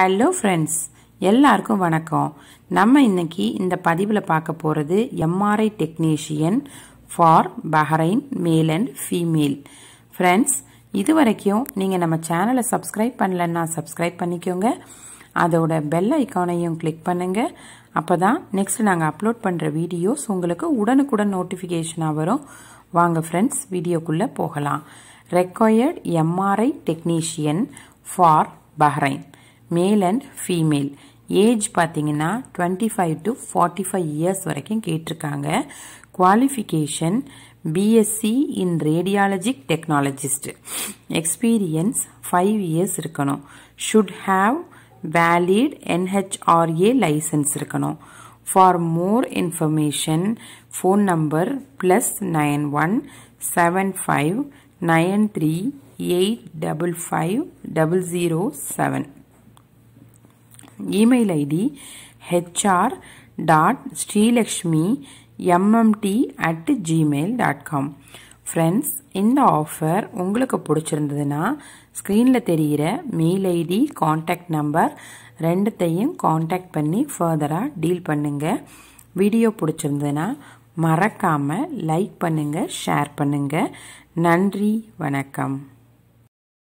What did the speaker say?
hello friends எல்லாருக்கும் வணக்கம் நம்ம இன்னைக்கு இந்த பதிவில் பார்க்க போகிறது எம்ஆர்ஐ டெக்னீஷியன் ஃபார் பஹரைன் மேல் அண்ட் ஃபீமேல் ஃப்ரெண்ட்ஸ் இது வரைக்கும் நீங்கள் நம்ம சேனலை சப்ஸ்கிரைப் பண்ணலன்னா சப்ஸ்கிரைப் பண்ணிக்கோங்க அதோட பெல் ஐக்கானையும் கிளிக் பண்ணுங்கள் அப்போ தான் நெக்ஸ்ட் நாங்கள் அப்லோட் பண்ணுற வீடியோஸ் உங்களுக்கு உடனுக்குடன் நோட்டிஃபிகேஷனாக வரும் வாங்க ஃப்ரெண்ட்ஸ் வீடியோக்குள்ளே போகலாம் required MRI technician for Bahrain male and female age பார்த்தீங்கன்னா twenty five to forty five years வரைக்கும் கேட்டிருக்காங்க qualification BSc in radiologic technologist experience five years இருக்கணும் should have valid NHRA license இருக்கணும் for more information phone number plus nine one seven five nine three eight double five double zero seven email ID HR dot Srilakshmi MMT at Gmail dot com friends இந்த offer உங்களுக்கு பிடிச்சிருந்ததுன்னா ஸ்க்ரீனில் தெரிகிற mail ID contact number ரெண்டுத்தையும் contact பண்ணி ஃபர்தராக deal பண்ணுங்கள் video பிடிச்சிருந்ததுன்னா மறக்காமல் லைக் பண்ணுங்கள் ஷேர் பண்ணுங்கள் நன்றி வணக்கம்